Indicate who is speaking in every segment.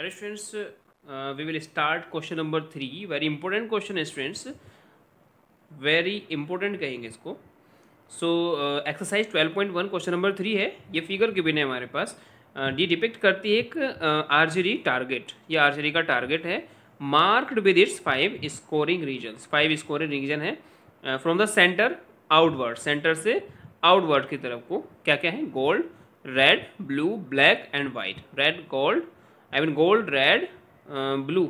Speaker 1: अरे students we will start question number three very important question है students very important कहेंगे इसको so exercise twelve point one question number three है ये figure के है हमारे पास डी डिपेक्ट डिपिक्ट करती है एक आरजेरी uh, टारगेट ये आरजेरी का टारगेट है marked with its five scoring region five scoring region है from the centre outward centre से आउटवर्ड की तरफ को क्या क्या है gold red blue black and white red gold I mean gold red blue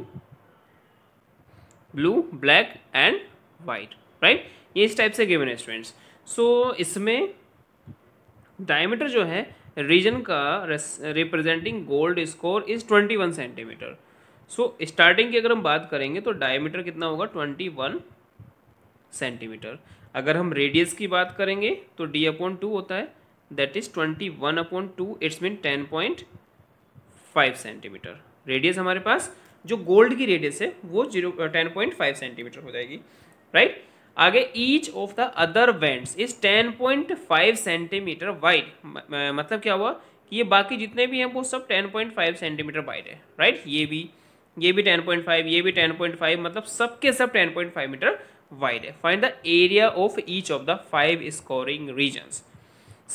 Speaker 1: blue black and white right ये इस टाइप से गिवन है स्टूडेंट्स सो इसमें डायमीटर जो है रीजन का representing gold score is twenty one centimetre so starting की अगर हम बात करेंगे तो डायमीटर कितना होगा ट्वेंटी वन सेंटीमीटर अगर हम रेडियस की बात करेंगे तो डी अपॉन टू होता है that is twenty one upon two it's mean ten point five centimetre radius हमारे पास जो गोल्ड की रेडियस है वो zero ten point five centimetre हो जाएगी राइट आगे each of the other bands is ten point five centimetre wide मतलब क्या हुआ कि ये बाकी जितने भी हैं वो सब ten point five centimetre wide है राइट ये भी ये भी टेन पॉइंट फाइव ये भी टेन पॉइंट फाइव मतलब सबके सब ten point five metre wide है find the area of each of the five scoring regions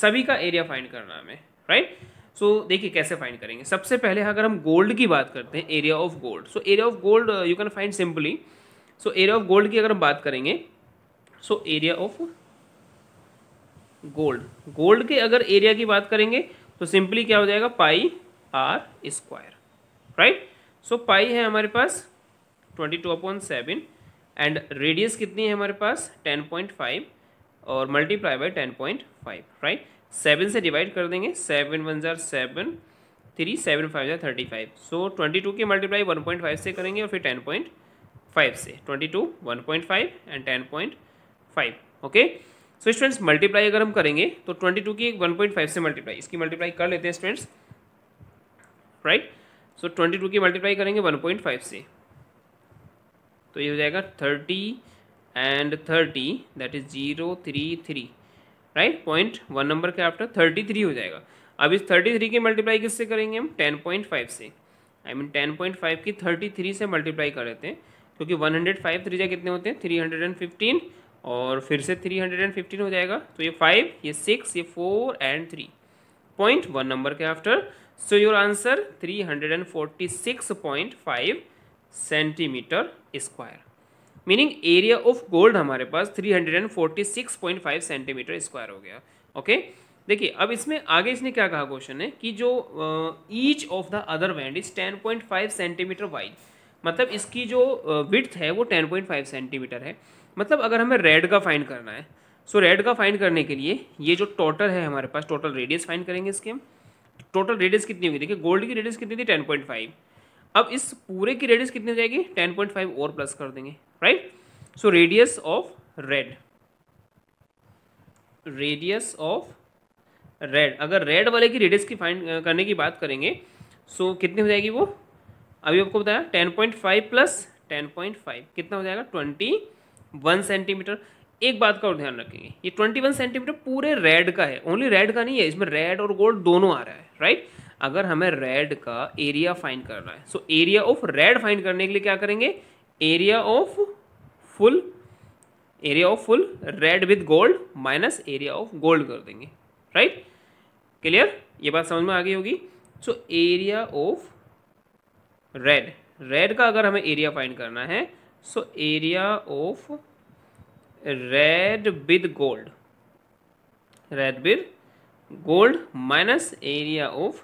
Speaker 1: सभी का एरिया फाइंड करना हमें राइट right? सो so, देखिए कैसे फाइंड करेंगे सबसे पहले अगर हम गोल्ड की बात करते हैं area of gold so area of gold you can find simply so area of gold की अगर हम बात करेंगे so area of gold gold के अगर एरिया की बात करेंगे तो सिंपली क्या हो जाएगा pi R square right so pi है हमारे पास twenty two upon seven and radius कितनी है हमारे पास टेन पॉइंट फाइव और multiply by ten point five right seven से डिवाइड कर देंगे सेवन वन ज़ार सेवन थ्री सेवन फाइव ज़ार thirty five so twenty two की मल्टीप्लाई वन पॉइंट फाइव से करेंगे और फिर टेन पॉइंट फाइव से twenty two one point five and ten point five okay so students multiply अगर हम करेंगे तो ट्वेंटी टू की वन पॉइंट फाइव से मल्टीप्लाई इसकी मल्टीप्लाई कर लेते हैं students right so twenty two की मल्टीप्लाई करेंगे वन पॉइंट फाइव से तो ये हो जाएगा thirty and thirty that is zero three three right point one number के आफ्टर थर्टी थ्री हो जाएगा अब इस थर्टी थ्री की मल्टीप्लाई किससे करेंगे हम टेन पॉइंट फाइव से I mean ten point five की थर्टी थ्री से मल्टीप्लाई कर लेते हैं क्योंकि वन हंड्रेड फाइव थ्री जा कितने होते हैं थ्री हंड्रेड एंड फिफ्टीन और फिर से थ्री हंड्रेड एंड फिफ्टीन हो जाएगा तो ये फाइव ये सिक्स ये four and three point one number के after so your answer three hundred and forty six point five centimetre square meaning area of gold हमारे पास 346.5 सेंटीमीटर स्क्वायर हो गया ओके देखिए अब इसमें आगे इसने क्या कहा क्वेश्चन है कि जो each of the other band is 10.5 centimetre wide मतलब इसकी जो विथ है वो 10.5 सेंटीमीटर है मतलब अगर हमें रेड का फाइंड करना है सो so, रेड का फाइंड करने के लिए ये जो टोटल है हमारे पास टोटल रेडियस फाइंड करेंगे इसके हम टोटल रेडियस कितनी होगी देखिए गोल्ड की रेडियस कितनी थी टेन पॉइंट फाइव अब इस पूरे की रेडियस कितनी हो जाएगी टेन पॉइंट फाइव और प्लस कर देंगे right so radius of red radius of red अगर रेड वाले की रेडियस की फाइंड करने की बात करेंगे सो कितनी हो जाएगी वो अभी आपको बताया ten point five plus ten point five कितना हो जाएगा ट्वेंटी वन सेंटीमीटर एक बात का और ध्यान रखेंगे ये ट्वेंटी वन सेंटीमीटर पूरे रेड का है ओनली रेड का नहीं है इसमें रेड और गोल्ड दोनों आ रहा है राइट अगर हमें रेड का एरिया फाइंड करना है so area of red find करने के लिए क्या करेंगे area of full area of full red with gold minus area of gold कर देंगे राइट right? क्लियर ये बात समझ में आ गई होगी so area of red red का अगर हमें एरिया फाइंड करना है so area of red with gold red with gold minus area of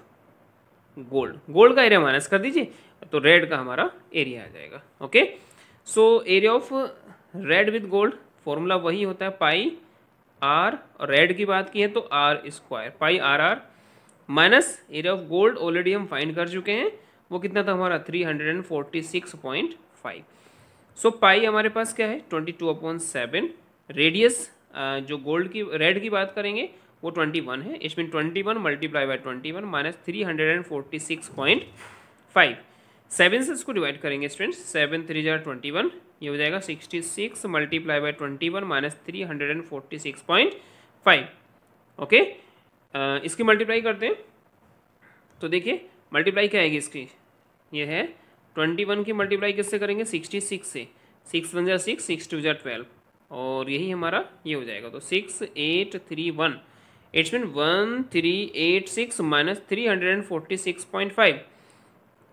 Speaker 1: gold gold का एरिया माइनस कर दीजिए तो रेड का हमारा एरिया आ जाएगा okay so area of red with gold formula वही होता है पाई आर और रेड की बात की है तो R square pi R R minus area of gold already हम फाइंड कर चुके हैं वो कितना था हमारा three hundred and forty six point five so pi हमारे पास क्या है twenty two upon seven radius जो गोल्ड की रेड की बात करेंगे वो ट्वेंटी वन है इसमें twenty one multiply by twenty one minus three hundred and forty six point five seven से इसको डिवाइड करेंगे स्टूडेंट्स सेवन थ्री जार ट्वेंटी वन ये हो जाएगा sixty six multiply by twenty one minus three hundred and forty six point five okay इसकी multiply करते हैं तो देखिए मल्टीप्लाई क्या आएगी इसकी ये है ट्वेंटी वन की मल्टीप्लाई किससे करेंगे सिक्सटी सिक्स से सिक्स वन जार सिक्स सिक्स टू जार ट्वेल्व और यही हमारा ये हो जाएगा तो six eight three one it's mean one three eight six minus three hundred and forty six point five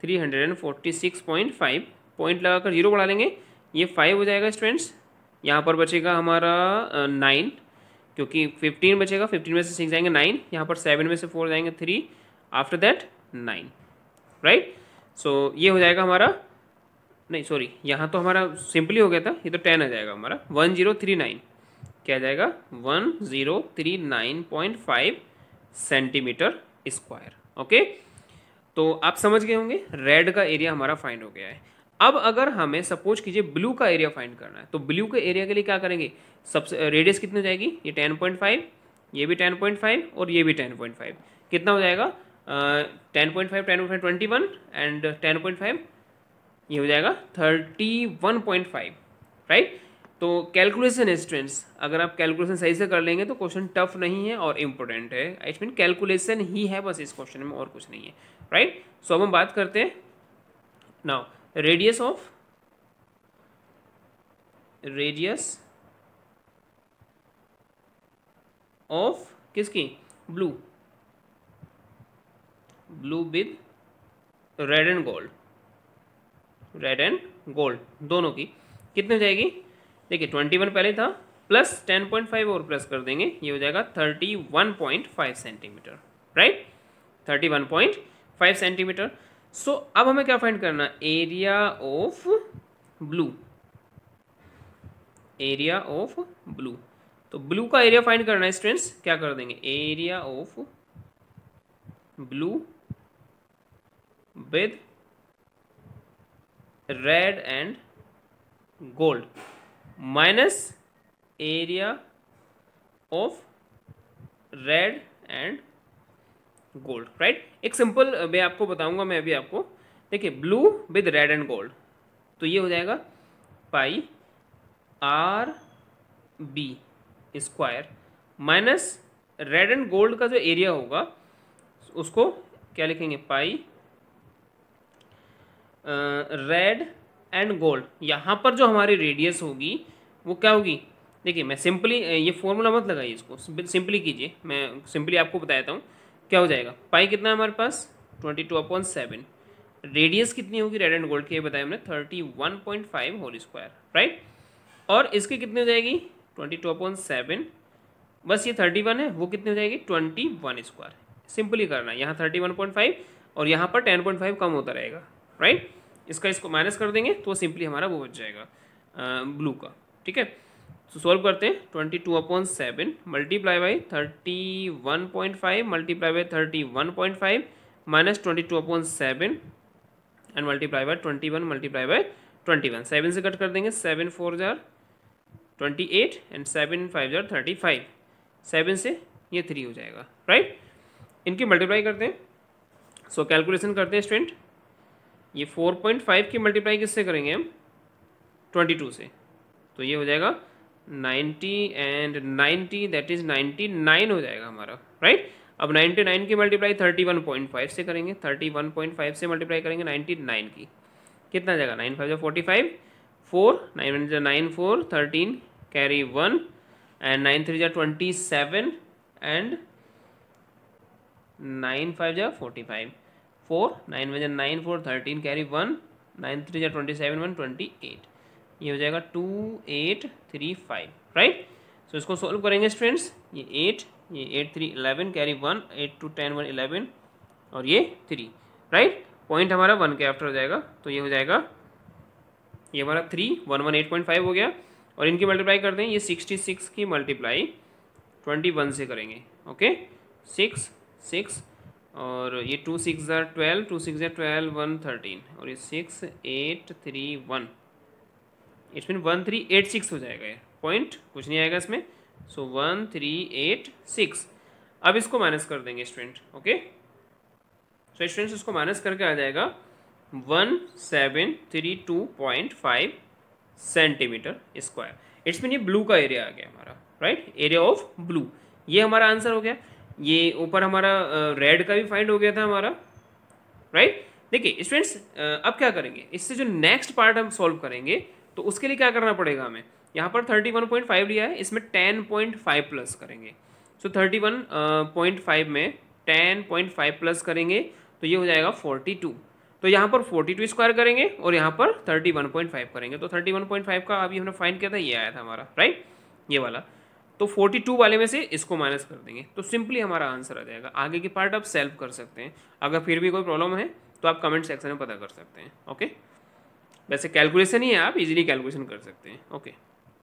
Speaker 1: three hundred and forty six point five point लगाकर जीरो बढ़ा लेंगे ये फाइव हो जाएगा स्टूडेंट्स यहाँ पर बचेगा हमारा नाइन क्योंकि फिफ्टीन बचेगा फिफ्टीन में से सिक्स जाएंगे नाइन यहाँ पर सेवन में से फोर जाएंगे three after that nine right so ये हो जाएगा हमारा नहीं सॉरी यहाँ तो हमारा सिंपली हो गया था ये तो टेन आ जाएगा हमारा वन जीरो थ्री नाइन क्या जाएगा one zero three nine point five centimetre square okay तो आप समझ गए होंगे रेड का एरिया हमारा फाइंड हो गया है अब अगर हमें सपोज कीजिए ब्लू का एरिया फाइंड करना है तो ब्लू के एरिया के लिए क्या करेंगे सबसे रेडियस कितनी जाएगी ये टेन पॉइंट फाइव ये भी टेन पॉइंट फाइव और ये भी टेन पॉइंट फाइव कितना हो जाएगा ten point five ten point twenty one and ten point five ये हो जाएगा thirty one point five right तो कैलकुलेशन स्टूडेंट्स अगर आप कैलकुलेशन सही से कर लेंगे तो क्वेश्चन टफ नहीं है और इम्पोर्टेंट है इट मीन कैलकुलेशन ही है बस इस क्वेश्चन में और कुछ नहीं है राइट right? सो so, अब हम बात करते हैं now radius of radius of किसकी blue blue with red and gold red and gold दोनों की कितने हो जाएगी देखिए ट्वेंटी वन पहले था प्लस टेन पॉइंट फाइव और प्लस कर देंगे ये हो जाएगा thirty one point five centimetre right thirty one point five centimetre so अब हमें क्या फाइंड करना area of blue area of blue तो ब्लू का एरिया फाइंड करना है स्टूडेंट्स क्या कर देंगे area of blue with red and gold minus area of red and gold right एक सिंपल मैं आपको बताऊंगा मैं अभी आपको देखिए blue with red and gold तो ये हो जाएगा pi R B square minus red and gold का जो एरिया होगा उसको क्या लिखेंगे pi red uh, and gold यहाँ पर जो हमारी रेडियस होगी वो क्या होगी देखिए मैं सिंपली ये फॉर्मूला मत लगाइए इसको सिंपली कीजिए मैं सिंपली आपको बताता हूँ क्या हो जाएगा पाई कितना है हमारे पास twenty two upon seven radius कितनी होगी रेड एंड गोल्ड की बताया हमने thirty one point five whole square right और इसकी कितनी हो जाएगी ट्वेंटी टू अपॉइंट सेवन बस ये थर्टी वन है वो कितनी हो जाएगी ट्वेंटी वन स्क्वायर सिंपली करना है यहाँ थर्टी वन पॉइंट फाइव और यहाँ पर टेन पॉइंट फाइव कम होता रहेगा राइट इसका इसको माइनस कर देंगे तो सिंपली हमारा वो बच जाएगा ब्लू का ठीक है तो सॉल्व करते हैं twenty two upon seven multiply by thirty one point five multiply by thirty one point five minus twenty two upon seven and multiply by twenty one multiply by twenty one seven से cut कर देंगे seven four जार twenty eight and seven five जार thirty five seven से ये three हो जाएगा right इनकी मल्टीप्लाई करते हैं सो कैलकुलेशन करते हैं स्टूडेंट ये 4.5 की मल्टीप्लाई किससे करेंगे हम 22 से तो ये हो जाएगा 90 एंड 90 दैट इज़ 99 हो जाएगा हमारा राइट अब 99 की मल्टीप्लाई 31.5 से करेंगे 31.5 से मल्टीप्लाई करेंगे 99 की कितना जाएगा नाइन फाइव जो फोर्टी फाइव फोर नाइन जो nine four thirteen carry one and nine three जो twenty seven and nine five जो फोर्टी फाइव फोर नाइन वजन nine four thirteen carry one nine three या twenty seven one twenty eight ये हो जाएगा two eight three five right so इसको solve करेंगे students ये एट ये eight three eleven carry one eight two ten one eleven और ये थ्री राइट पॉइंट हमारा वन के आफ्टर हो जाएगा तो ये हो जाएगा ये हमारा three one one eight point five हो गया और इनकी मल्टीप्लाई करते हैं ये सिक्सटी सिक्स की मल्टीप्लाई ट्वेंटी वन से करेंगे ओके सिक्स सिक्स और ये टू सिक्स ज़ार ट्वेल्व टू सिक्स ज़ार ट्वेल्व वन थर्टीन और ये six eight three one it's mean one three eight six हो जाएगा ये पॉइंट कुछ नहीं आएगा इसमें so one three eight six अब इसको माइनस कर देंगे स्टूडेंट ओके सो स्टूडेंट्स इसको माइनस करके आ जाएगा one seven three two point five centimetre square it's mean ये ब्लू का एरिया आ गया हमारा राइट एरिया ऑफ ब्लू ये हमारा आंसर हो गया ये ऊपर हमारा रेड का भी फाइंड हो गया था हमारा राइट देखिए स्टूडेंट्स अब क्या करेंगे इससे जो नेक्स्ट पार्ट हम सॉल्व करेंगे तो उसके लिए क्या करना पड़ेगा हमें यहाँ पर थर्टी वन पॉइंट फाइव लिया है इसमें टेन पॉइंट फाइव प्लस करेंगे so thirty one point five में टेन पॉइंट फाइव प्लस करेंगे तो ये हो जाएगा फोर्टी टू तो यहाँ पर फोर्टी टू स्क्वायर करेंगे और यहाँ पर थर्टी वन पॉइंट फाइव करेंगे तो थर्टी वन पॉइंट फाइव का अभी हमने फाइंड किया था ये आया था हमारा राइट ये वाला तो 42 वाले में से इसको माइनस कर देंगे तो सिंपली हमारा आंसर आ जाएगा आगे की पार्ट आप सेल्फ कर सकते हैं अगर फिर भी कोई प्रॉब्लम है तो आप कमेंट सेक्शन में पता कर सकते हैं ओके वैसे कैलकुलेशन ही है आप इजीली कैलकुलेशन कर सकते हैं ओके